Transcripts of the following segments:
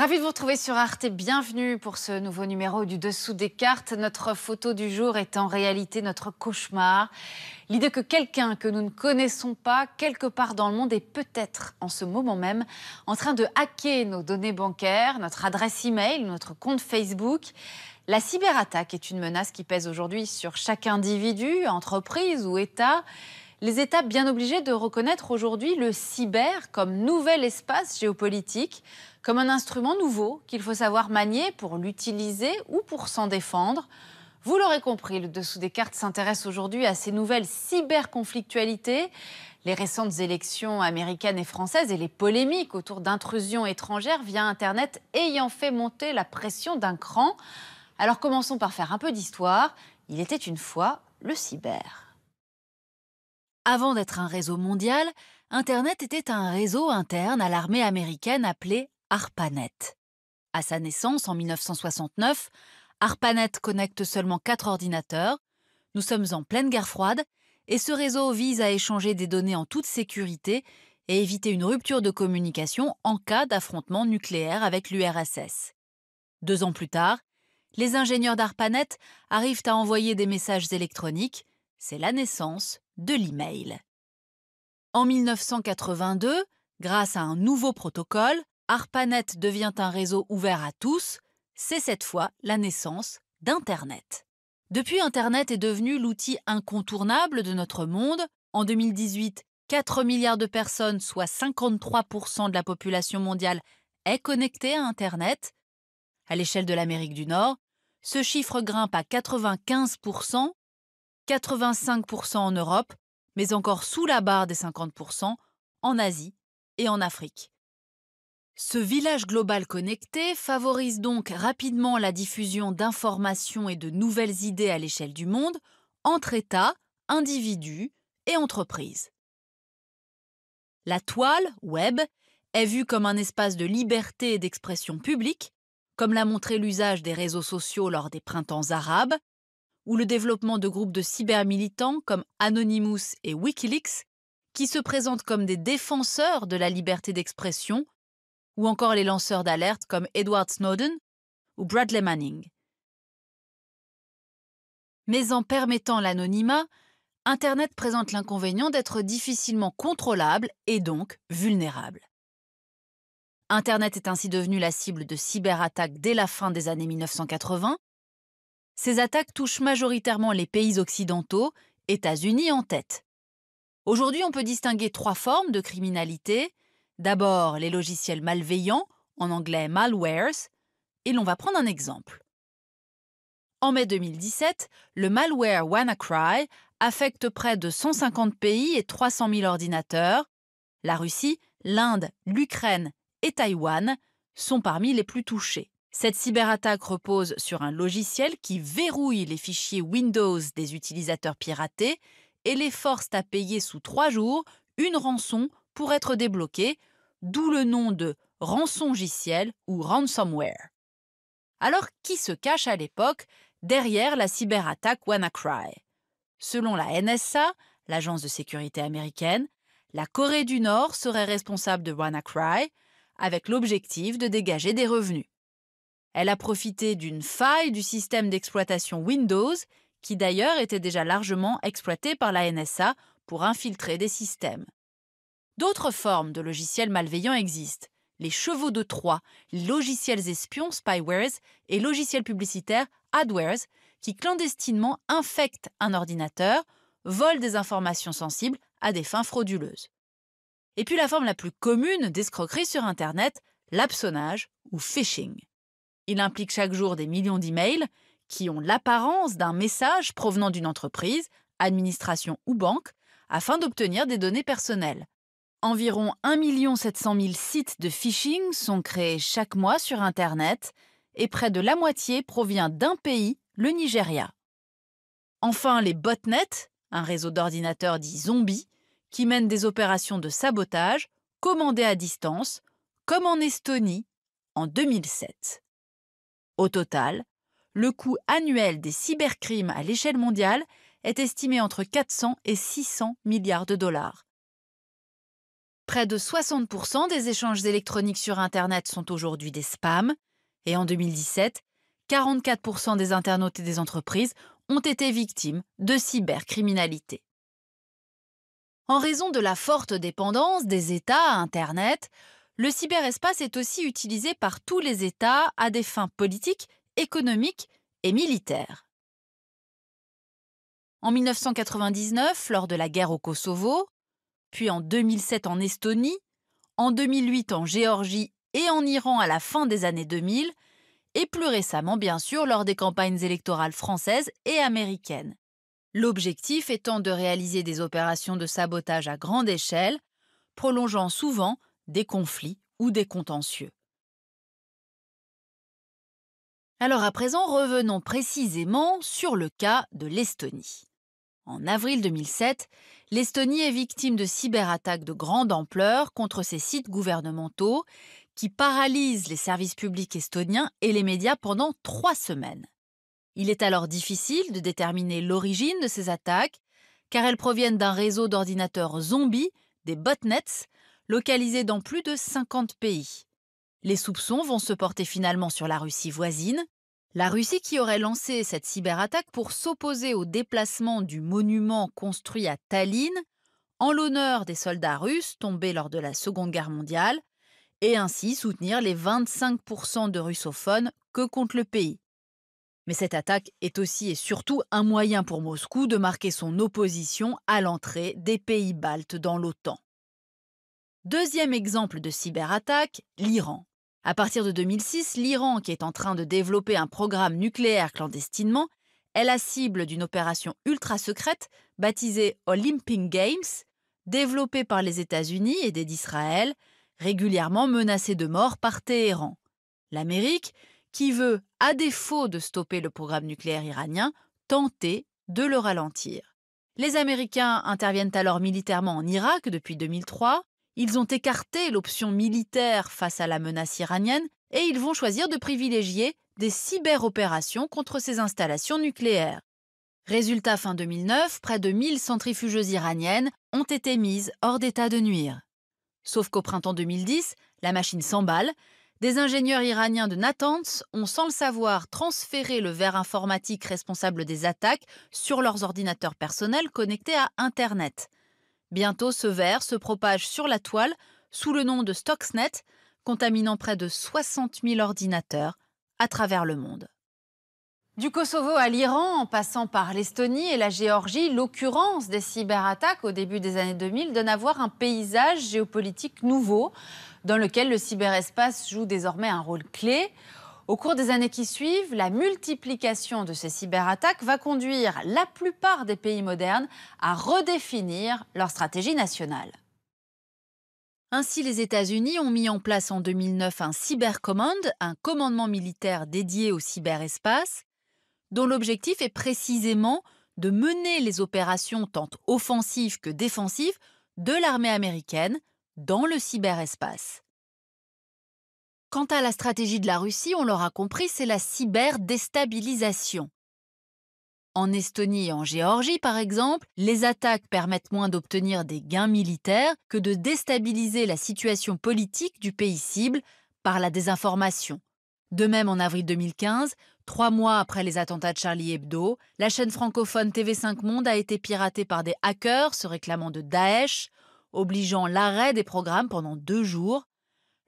Ravi de vous retrouver sur Arte. Bienvenue pour ce nouveau numéro du Dessous des cartes. Notre photo du jour est en réalité notre cauchemar. L'idée que quelqu'un que nous ne connaissons pas, quelque part dans le monde, est peut-être en ce moment même en train de hacker nos données bancaires, notre adresse email, notre compte Facebook. La cyberattaque est une menace qui pèse aujourd'hui sur chaque individu, entreprise ou État. Les États bien obligés de reconnaître aujourd'hui le cyber comme nouvel espace géopolitique, comme un instrument nouveau qu'il faut savoir manier pour l'utiliser ou pour s'en défendre. Vous l'aurez compris, le dessous des cartes s'intéresse aujourd'hui à ces nouvelles cyberconflictualités, les récentes élections américaines et françaises et les polémiques autour d'intrusions étrangères via Internet ayant fait monter la pression d'un cran. Alors commençons par faire un peu d'histoire. Il était une fois le cyber. Avant d'être un réseau mondial, Internet était un réseau interne à l'armée américaine appelé ARPANET. À sa naissance en 1969, ARPANET connecte seulement quatre ordinateurs. Nous sommes en pleine guerre froide et ce réseau vise à échanger des données en toute sécurité et éviter une rupture de communication en cas d'affrontement nucléaire avec l'URSS. Deux ans plus tard, les ingénieurs d'ARPANET arrivent à envoyer des messages électroniques. C'est la naissance de l'email. En 1982, grâce à un nouveau protocole, ARPANET devient un réseau ouvert à tous. C'est cette fois la naissance d'Internet. Depuis, Internet est devenu l'outil incontournable de notre monde. En 2018, 4 milliards de personnes, soit 53% de la population mondiale, est connectée à Internet. À l'échelle de l'Amérique du Nord, ce chiffre grimpe à 95% 85% en Europe, mais encore sous la barre des 50% en Asie et en Afrique. Ce village global connecté favorise donc rapidement la diffusion d'informations et de nouvelles idées à l'échelle du monde entre États, individus et entreprises. La toile, web, est vue comme un espace de liberté et d'expression publique, comme l'a montré l'usage des réseaux sociaux lors des printemps arabes, ou le développement de groupes de cybermilitants comme Anonymous et Wikileaks, qui se présentent comme des défenseurs de la liberté d'expression, ou encore les lanceurs d'alerte comme Edward Snowden ou Bradley Manning. Mais en permettant l'anonymat, Internet présente l'inconvénient d'être difficilement contrôlable et donc vulnérable. Internet est ainsi devenu la cible de cyberattaques dès la fin des années 1980, ces attaques touchent majoritairement les pays occidentaux, États-Unis en tête. Aujourd'hui, on peut distinguer trois formes de criminalité. D'abord, les logiciels malveillants, en anglais malwares, et l'on va prendre un exemple. En mai 2017, le malware WannaCry affecte près de 150 pays et 300 000 ordinateurs. La Russie, l'Inde, l'Ukraine et Taïwan sont parmi les plus touchés. Cette cyberattaque repose sur un logiciel qui verrouille les fichiers Windows des utilisateurs piratés et les force à payer sous trois jours une rançon pour être débloquée, d'où le nom de rançongiciel ou ransomware. Alors, qui se cache à l'époque derrière la cyberattaque WannaCry Selon la NSA, l'agence de sécurité américaine, la Corée du Nord serait responsable de WannaCry avec l'objectif de dégager des revenus. Elle a profité d'une faille du système d'exploitation Windows, qui d'ailleurs était déjà largement exploité par la NSA pour infiltrer des systèmes. D'autres formes de logiciels malveillants existent. Les chevaux de Troie, les logiciels espions spywares et logiciels publicitaires adwares qui clandestinement infectent un ordinateur, volent des informations sensibles à des fins frauduleuses. Et puis la forme la plus commune d'escroquerie sur Internet, l'absonnage ou phishing. Il implique chaque jour des millions d'emails qui ont l'apparence d'un message provenant d'une entreprise, administration ou banque, afin d'obtenir des données personnelles. Environ 1 700 000 sites de phishing sont créés chaque mois sur Internet et près de la moitié provient d'un pays, le Nigeria. Enfin, les botnets, un réseau d'ordinateurs dits zombies, qui mènent des opérations de sabotage commandées à distance, comme en Estonie en 2007. Au total, le coût annuel des cybercrimes à l'échelle mondiale est estimé entre 400 et 600 milliards de dollars. Près de 60% des échanges électroniques sur Internet sont aujourd'hui des spams, et en 2017, 44% des internautes et des entreprises ont été victimes de cybercriminalité. En raison de la forte dépendance des États à Internet, le cyberespace est aussi utilisé par tous les États à des fins politiques, économiques et militaires. En 1999, lors de la guerre au Kosovo, puis en 2007 en Estonie, en 2008 en Géorgie et en Iran à la fin des années 2000, et plus récemment bien sûr lors des campagnes électorales françaises et américaines. L'objectif étant de réaliser des opérations de sabotage à grande échelle, prolongeant souvent des conflits ou des contentieux. Alors à présent, revenons précisément sur le cas de l'Estonie. En avril 2007, l'Estonie est victime de cyberattaques de grande ampleur contre ses sites gouvernementaux qui paralysent les services publics estoniens et les médias pendant trois semaines. Il est alors difficile de déterminer l'origine de ces attaques car elles proviennent d'un réseau d'ordinateurs zombies, des botnets, localisés dans plus de 50 pays. Les soupçons vont se porter finalement sur la Russie voisine, la Russie qui aurait lancé cette cyberattaque pour s'opposer au déplacement du monument construit à Tallinn en l'honneur des soldats russes tombés lors de la Seconde Guerre mondiale, et ainsi soutenir les 25% de russophones que compte le pays. Mais cette attaque est aussi et surtout un moyen pour Moscou de marquer son opposition à l'entrée des pays baltes dans l'OTAN. Deuxième exemple de cyberattaque, l'Iran. À partir de 2006, l'Iran, qui est en train de développer un programme nucléaire clandestinement, est la cible d'une opération ultra secrète baptisée Olympic Games, développée par les États-Unis et des d'Israël, régulièrement menacée de mort par Téhéran. L'Amérique, qui veut, à défaut de stopper le programme nucléaire iranien, tenter de le ralentir. Les Américains interviennent alors militairement en Irak depuis 2003, ils ont écarté l'option militaire face à la menace iranienne et ils vont choisir de privilégier des cyberopérations contre ces installations nucléaires. Résultat fin 2009, près de 1000 centrifugeuses iraniennes ont été mises hors d'état de nuire. Sauf qu'au printemps 2010, la machine s'emballe. Des ingénieurs iraniens de Natanz ont, sans le savoir, transféré le verre informatique responsable des attaques sur leurs ordinateurs personnels connectés à Internet. Bientôt, ce verre se propage sur la toile sous le nom de Stuxnet, contaminant près de 60 000 ordinateurs à travers le monde. Du Kosovo à l'Iran, en passant par l'Estonie et la Géorgie, l'occurrence des cyberattaques au début des années 2000 donne à voir un paysage géopolitique nouveau dans lequel le cyberespace joue désormais un rôle clé. Au cours des années qui suivent, la multiplication de ces cyberattaques va conduire la plupart des pays modernes à redéfinir leur stratégie nationale. Ainsi, les États-Unis ont mis en place en 2009 un Command, un commandement militaire dédié au cyberespace, dont l'objectif est précisément de mener les opérations tant offensives que défensives de l'armée américaine dans le cyberespace. Quant à la stratégie de la Russie, on l'aura compris, c'est la cyberdéstabilisation. En Estonie et en Géorgie, par exemple, les attaques permettent moins d'obtenir des gains militaires que de déstabiliser la situation politique du pays cible par la désinformation. De même, en avril 2015, trois mois après les attentats de Charlie Hebdo, la chaîne francophone TV5 Monde a été piratée par des hackers se réclamant de Daesh, obligeant l'arrêt des programmes pendant deux jours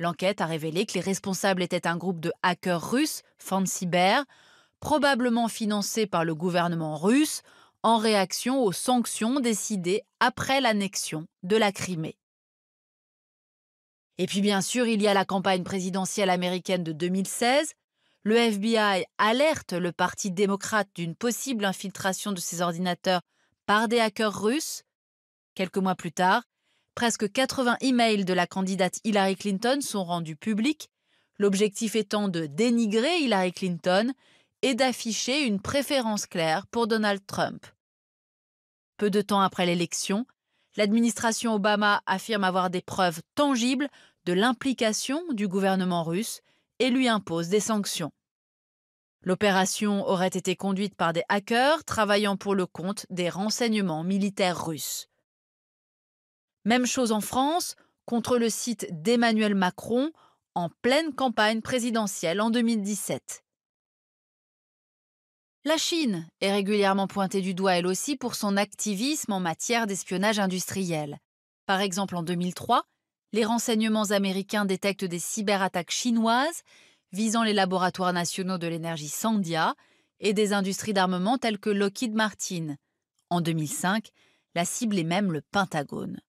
L'enquête a révélé que les responsables étaient un groupe de hackers russes, Bear, probablement financé par le gouvernement russe en réaction aux sanctions décidées après l'annexion de la Crimée. Et puis bien sûr, il y a la campagne présidentielle américaine de 2016. Le FBI alerte le Parti démocrate d'une possible infiltration de ses ordinateurs par des hackers russes. Quelques mois plus tard, presque 80 emails de la candidate Hillary Clinton sont rendus publics, l'objectif étant de dénigrer Hillary Clinton et d'afficher une préférence claire pour Donald Trump. Peu de temps après l'élection, l'administration Obama affirme avoir des preuves tangibles de l'implication du gouvernement russe et lui impose des sanctions. L'opération aurait été conduite par des hackers travaillant pour le compte des renseignements militaires russes. Même chose en France, contre le site d'Emmanuel Macron en pleine campagne présidentielle en 2017. La Chine est régulièrement pointée du doigt elle aussi pour son activisme en matière d'espionnage industriel. Par exemple, en 2003, les renseignements américains détectent des cyberattaques chinoises visant les laboratoires nationaux de l'énergie Sandia et des industries d'armement telles que Lockheed Martin. En 2005, la cible est même le Pentagone.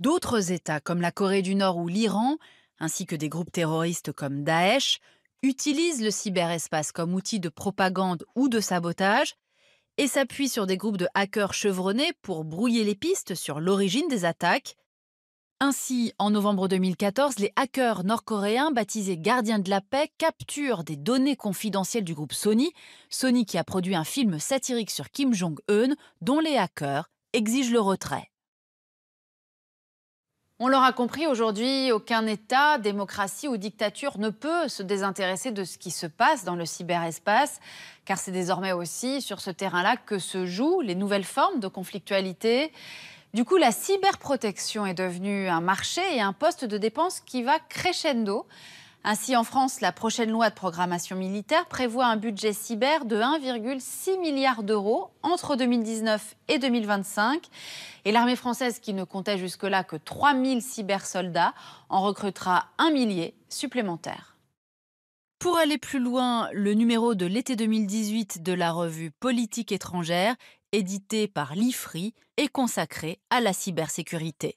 D'autres États, comme la Corée du Nord ou l'Iran, ainsi que des groupes terroristes comme Daesh, utilisent le cyberespace comme outil de propagande ou de sabotage et s'appuient sur des groupes de hackers chevronnés pour brouiller les pistes sur l'origine des attaques. Ainsi, en novembre 2014, les hackers nord-coréens baptisés Gardiens de la paix capturent des données confidentielles du groupe Sony, Sony qui a produit un film satirique sur Kim Jong-un dont les hackers exigent le retrait. On l'aura compris, aujourd'hui, aucun État, démocratie ou dictature ne peut se désintéresser de ce qui se passe dans le cyberespace, car c'est désormais aussi sur ce terrain-là que se jouent les nouvelles formes de conflictualité. Du coup, la cyberprotection est devenue un marché et un poste de dépense qui va crescendo. Ainsi, en France, la prochaine loi de programmation militaire prévoit un budget cyber de 1,6 milliard d'euros entre 2019 et 2025. Et l'armée française, qui ne comptait jusque-là que 000 cybersoldats, en recrutera un millier supplémentaire. Pour aller plus loin, le numéro de l'été 2018 de la revue Politique étrangère, édité par l'IFRI, est consacré à la cybersécurité.